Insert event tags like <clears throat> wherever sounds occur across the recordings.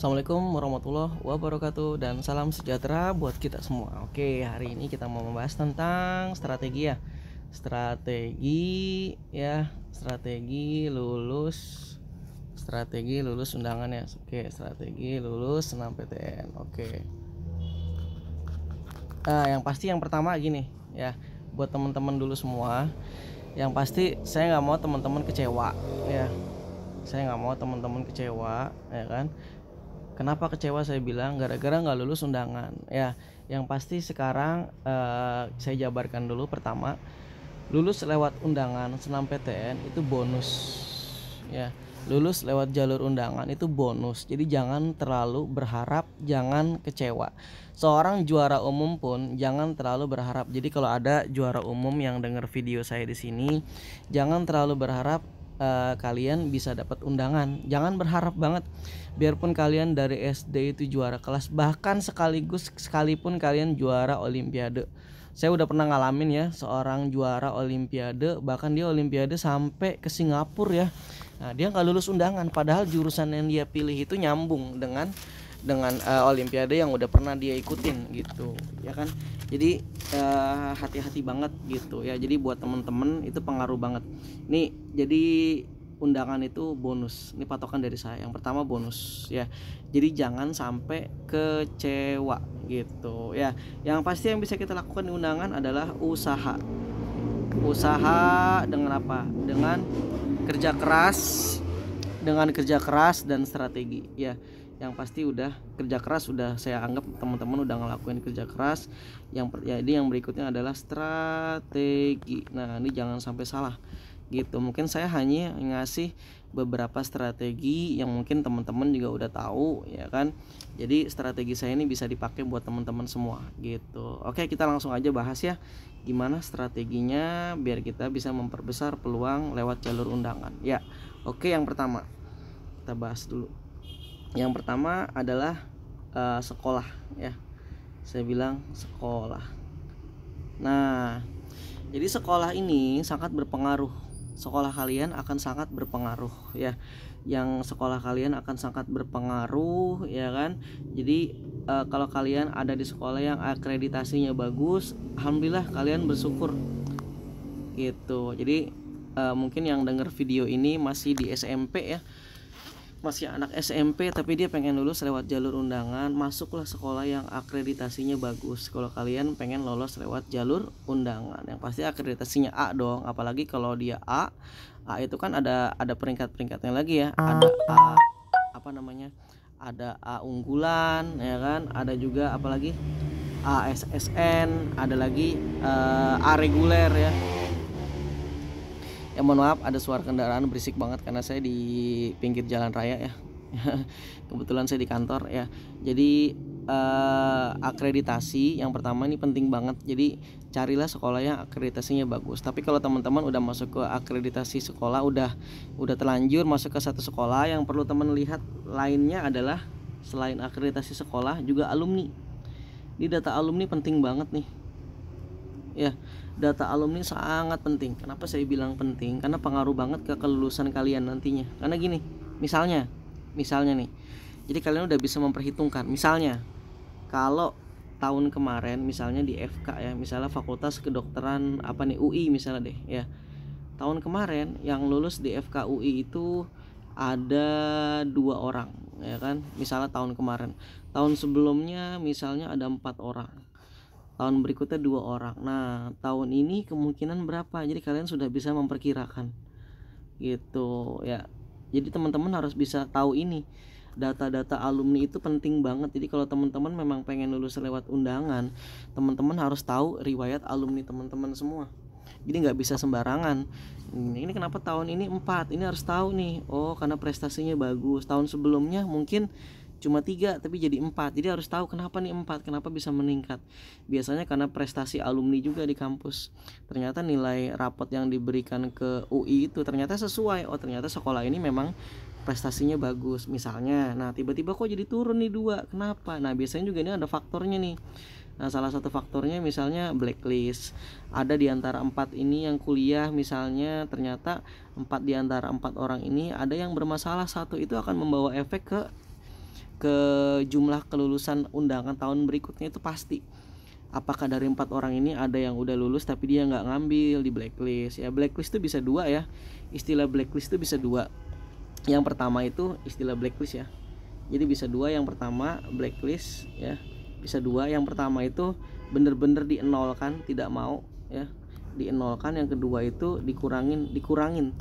Assalamualaikum warahmatullahi wabarakatuh dan salam sejahtera buat kita semua. Oke, hari ini kita mau membahas tentang strategi ya. Strategi ya, strategi lulus strategi lulus undangan ya. Oke, strategi lulus senam PTN. Oke. Nah, yang pasti yang pertama gini ya, buat teman-teman dulu semua. Yang pasti saya nggak mau teman-teman kecewa ya. Saya nggak mau teman-teman kecewa ya kan Kenapa kecewa saya bilang gara-gara nggak lulus undangan. Ya, yang pasti sekarang uh, saya jabarkan dulu pertama lulus lewat undangan senam PTN itu bonus. Ya, lulus lewat jalur undangan itu bonus. Jadi jangan terlalu berharap, jangan kecewa. Seorang juara umum pun jangan terlalu berharap. Jadi kalau ada juara umum yang dengar video saya di sini, jangan terlalu berharap uh, kalian bisa dapat undangan. Jangan berharap banget biarpun kalian dari SD itu juara kelas bahkan sekaligus sekalipun kalian juara olimpiade. Saya udah pernah ngalamin ya seorang juara olimpiade bahkan dia olimpiade sampai ke Singapura ya. Nah, dia nggak lulus undangan padahal jurusan yang dia pilih itu nyambung dengan dengan uh, olimpiade yang udah pernah dia ikutin gitu ya kan jadi hati eh, hati-hati banget gitu ya jadi buat temen-temen itu pengaruh banget nih jadi undangan itu bonus ini patokan dari saya yang pertama bonus ya jadi jangan sampai kecewa gitu ya yang pasti yang bisa kita lakukan di undangan adalah usaha usaha dengan apa dengan kerja keras dengan kerja keras dan strategi ya yang pasti udah kerja keras udah saya anggap teman-teman udah ngelakuin kerja keras yang ya yang berikutnya adalah strategi nah ini jangan sampai salah gitu mungkin saya hanya ngasih beberapa strategi yang mungkin teman-teman juga udah tahu ya kan jadi strategi saya ini bisa dipakai buat teman-teman semua gitu oke kita langsung aja bahas ya gimana strateginya biar kita bisa memperbesar peluang lewat jalur undangan ya oke yang pertama kita bahas dulu yang pertama adalah uh, sekolah ya saya bilang sekolah nah jadi sekolah ini sangat berpengaruh sekolah kalian akan sangat berpengaruh ya yang sekolah kalian akan sangat berpengaruh ya kan jadi e, kalau kalian ada di sekolah yang akreditasinya bagus alhamdulillah kalian bersyukur gitu jadi uh, mungkin yang dengar video ini masih di SMP ya masih anak SMP tapi dia pengen lulus lewat jalur undangan masuklah sekolah yang akreditasinya bagus kalau kalian pengen lolos lewat jalur undangan yang pasti akreditasinya A dong apalagi kalau dia A A itu kan ada ada peringkat-peringkatnya lagi ya ada A apa namanya ada A unggulan ya kan ada juga apalagi ASSN ada lagi uh, A reguler ya ya mohon maaf ada suara kendaraan berisik banget karena saya di pinggir jalan raya ya <laughs> kebetulan saya di kantor ya jadi eh, akreditasi yang pertama ini penting banget jadi carilah sekolah yang akreditasinya bagus tapi kalau teman-teman udah masuk ke akreditasi sekolah udah udah terlanjur masuk ke satu sekolah yang perlu teman lihat lainnya adalah selain akreditasi sekolah juga alumni di data alumni penting banget nih ya data alumni sangat penting kenapa saya bilang penting karena pengaruh banget ke kelulusan kalian nantinya karena gini misalnya misalnya nih jadi kalian udah bisa memperhitungkan misalnya kalau tahun kemarin misalnya di FK ya misalnya fakultas kedokteran apa nih UI misalnya deh ya tahun kemarin yang lulus di FK UI itu ada dua orang ya kan misalnya tahun kemarin tahun sebelumnya misalnya ada empat orang tahun berikutnya dua orang nah tahun ini kemungkinan berapa jadi kalian sudah bisa memperkirakan gitu ya jadi teman-teman harus bisa tahu ini data-data alumni itu penting banget jadi kalau teman-teman memang pengen lulus lewat undangan teman-teman harus tahu riwayat alumni teman-teman semua jadi nggak bisa sembarangan hmm, ini kenapa tahun ini empat? ini harus tahu nih oh karena prestasinya bagus tahun sebelumnya mungkin cuma tiga tapi jadi empat jadi harus tahu kenapa nih empat kenapa bisa meningkat biasanya karena prestasi alumni juga di kampus ternyata nilai rapot yang diberikan ke UI itu ternyata sesuai oh ternyata sekolah ini memang prestasinya bagus misalnya nah tiba-tiba kok jadi turun nih dua kenapa nah biasanya juga ini ada faktornya nih Nah, salah satu faktornya misalnya blacklist. Ada di antara empat ini yang kuliah misalnya ternyata empat di antara empat orang ini ada yang bermasalah satu itu akan membawa efek ke ke jumlah kelulusan undangan tahun berikutnya itu pasti apakah dari empat orang ini ada yang udah lulus tapi dia nggak ngambil di blacklist ya blacklist itu bisa dua ya istilah blacklist itu bisa dua yang pertama itu istilah blacklist ya jadi bisa dua yang pertama blacklist ya bisa dua yang pertama itu bener-bener dienolkan tidak mau ya dienolkan yang kedua itu dikurangin dikurangin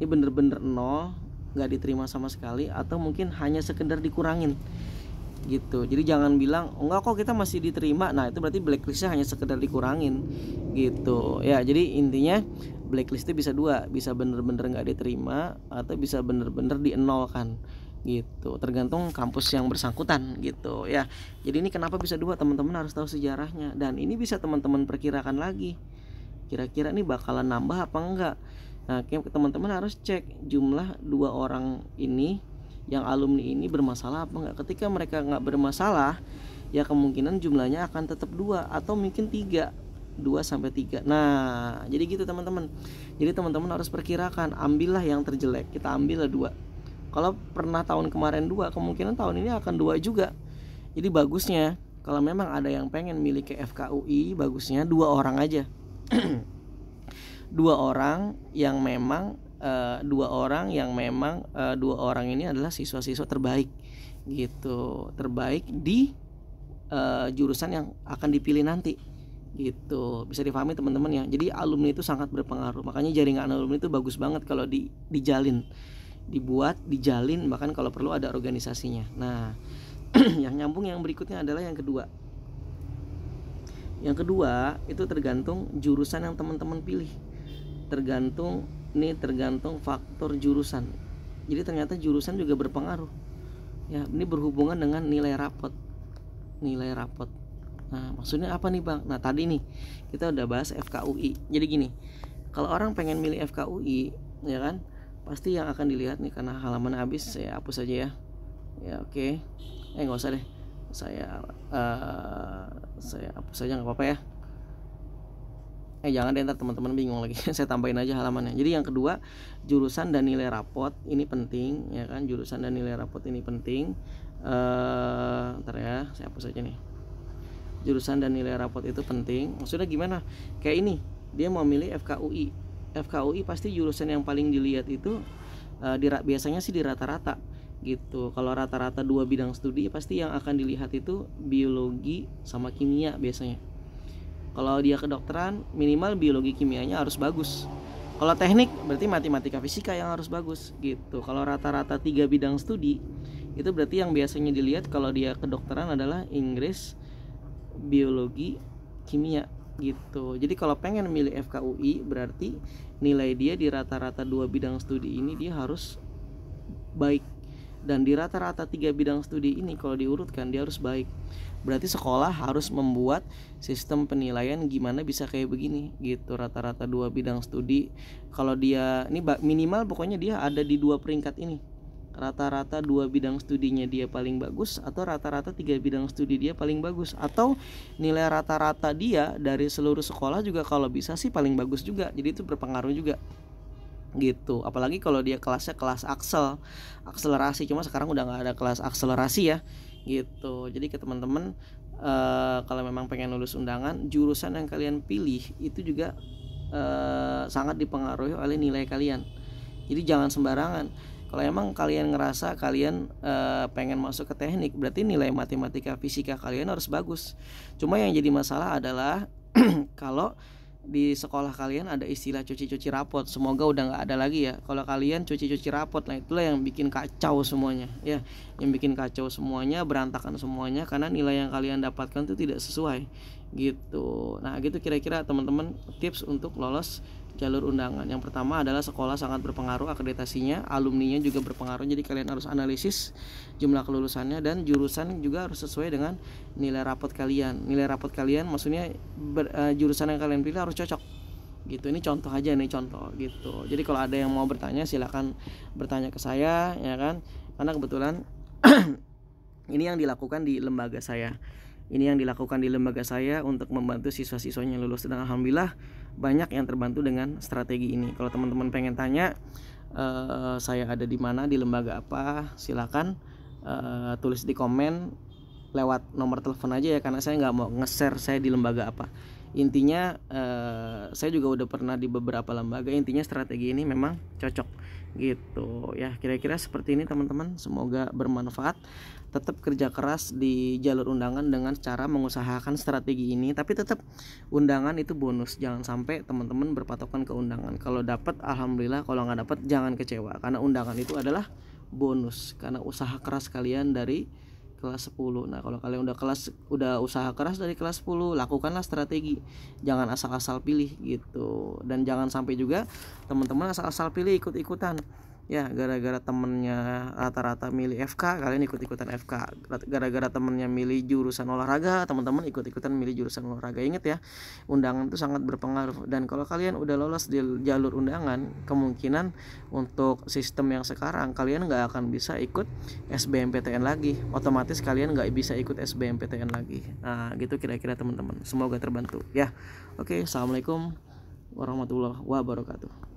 ini bener-bener nol nggak diterima sama sekali atau mungkin hanya sekedar dikurangin gitu jadi jangan bilang oh, enggak kok kita masih diterima nah itu berarti blacklistnya hanya sekedar dikurangin gitu ya jadi intinya blacklist itu bisa dua bisa bener-bener nggak diterima atau bisa bener-bener dienolkan gitu tergantung kampus yang bersangkutan gitu ya jadi ini kenapa bisa dua teman-teman harus tahu sejarahnya dan ini bisa teman-teman perkirakan lagi kira-kira ini bakalan nambah apa enggak Nah, teman-teman harus cek jumlah dua orang ini yang alumni ini bermasalah apa enggak. Ketika mereka enggak bermasalah, ya kemungkinan jumlahnya akan tetap dua atau mungkin tiga dua sampai tiga Nah, jadi gitu teman-teman. Jadi teman-teman harus perkirakan, ambillah yang terjelek, kita ambillah dua Kalau pernah tahun kemarin dua kemungkinan tahun ini akan dua juga. Jadi bagusnya kalau memang ada yang pengen ke FKUI, bagusnya dua orang aja. <clears throat> dua orang yang memang uh, dua orang yang memang uh, dua orang ini adalah siswa-siswa terbaik gitu terbaik di uh, jurusan yang akan dipilih nanti gitu bisa difahami teman-teman ya jadi alumni itu sangat berpengaruh makanya jaringan alumni itu bagus banget kalau di dijalin dibuat dijalin bahkan kalau perlu ada organisasinya nah <clears throat> yang nyambung yang berikutnya adalah yang kedua yang kedua itu tergantung jurusan yang teman-teman pilih tergantung ini tergantung faktor jurusan jadi ternyata jurusan juga berpengaruh ya ini berhubungan dengan nilai rapot nilai rapot nah maksudnya apa nih bang nah tadi nih kita udah bahas FKUI jadi gini kalau orang pengen milih FKUI ya kan pasti yang akan dilihat nih karena halaman habis saya hapus aja ya ya oke okay. eh nggak usah deh saya uh, saya hapus aja nggak apa-apa ya eh jangan deh ntar teman-teman bingung lagi <laughs> saya tambahin aja halamannya jadi yang kedua jurusan dan nilai rapot ini penting ya kan jurusan dan nilai rapot ini penting eh ntar ya saya hapus aja nih jurusan dan nilai rapot itu penting maksudnya gimana kayak ini dia mau milih FKUI FKUI pasti jurusan yang paling dilihat itu eh, di, biasanya sih di rata-rata gitu kalau rata-rata dua bidang studi pasti yang akan dilihat itu biologi sama kimia biasanya kalau dia kedokteran, minimal biologi kimianya harus bagus. Kalau teknik berarti matematika fisika yang harus bagus gitu. Kalau rata-rata tiga bidang studi itu berarti yang biasanya dilihat kalau dia kedokteran adalah Inggris, biologi, kimia gitu. Jadi kalau pengen milih FKUI berarti nilai dia di rata-rata dua bidang studi ini dia harus baik dan di rata-rata tiga bidang studi ini kalau diurutkan dia harus baik berarti sekolah harus membuat sistem penilaian gimana bisa kayak begini gitu rata-rata dua bidang studi kalau dia ini minimal pokoknya dia ada di dua peringkat ini rata-rata dua bidang studinya dia paling bagus atau rata-rata tiga bidang studi dia paling bagus atau nilai rata-rata dia dari seluruh sekolah juga kalau bisa sih paling bagus juga jadi itu berpengaruh juga gitu apalagi kalau dia kelasnya kelas aksel akselerasi cuma sekarang udah nggak ada kelas akselerasi ya gitu jadi ke teman-teman uh, kalau memang pengen lulus undangan jurusan yang kalian pilih itu juga uh, sangat dipengaruhi oleh nilai kalian jadi jangan sembarangan kalau emang kalian ngerasa kalian uh, pengen masuk ke teknik berarti nilai matematika fisika kalian harus bagus cuma yang jadi masalah adalah <clears throat> kalau di sekolah kalian ada istilah cuci-cuci rapot semoga udah nggak ada lagi ya kalau kalian cuci-cuci rapot nah itulah yang bikin kacau semuanya ya yang bikin kacau semuanya berantakan semuanya karena nilai yang kalian dapatkan itu tidak sesuai gitu nah gitu kira-kira teman-teman tips untuk lolos jalur undangan. Yang pertama adalah sekolah sangat berpengaruh akreditasinya, alumninya juga berpengaruh. Jadi kalian harus analisis jumlah kelulusannya dan jurusan juga harus sesuai dengan nilai rapot kalian. Nilai rapot kalian maksudnya ber, uh, jurusan yang kalian pilih harus cocok. Gitu. Ini contoh aja nih contoh gitu. Jadi kalau ada yang mau bertanya silahkan bertanya ke saya ya kan. Karena kebetulan <clears throat> ini yang dilakukan di lembaga saya. Ini yang dilakukan di lembaga saya untuk membantu siswa-siswanya lulus dan alhamdulillah banyak yang terbantu dengan strategi ini. Kalau teman-teman pengen tanya uh, saya ada di mana, di lembaga apa, silakan uh, tulis di komen lewat nomor telepon aja ya karena saya nggak mau nge-share saya di lembaga apa. Intinya uh, saya juga udah pernah di beberapa lembaga. Intinya strategi ini memang cocok gitu ya kira-kira seperti ini teman-teman semoga bermanfaat tetap kerja keras di jalur undangan dengan cara mengusahakan strategi ini tapi tetap undangan itu bonus jangan sampai teman-teman berpatokan ke undangan kalau dapat alhamdulillah kalau nggak dapat jangan kecewa karena undangan itu adalah bonus karena usaha keras kalian dari kelas 10 nah kalau kalian udah kelas udah usaha keras dari kelas 10 lakukanlah strategi jangan asal-asal pilih gitu dan jangan sampai juga teman-teman asal-asal pilih ikut-ikutan ya gara-gara temennya rata-rata milih FK kalian ikut-ikutan FK gara-gara temennya milih jurusan olahraga teman-teman ikut-ikutan milih jurusan olahraga inget ya undangan itu sangat berpengaruh dan kalau kalian udah lolos di jalur undangan kemungkinan untuk sistem yang sekarang kalian nggak akan bisa ikut SBMPTN lagi otomatis kalian nggak bisa ikut SBMPTN lagi nah gitu kira-kira teman-teman semoga terbantu ya oke assalamualaikum warahmatullahi wabarakatuh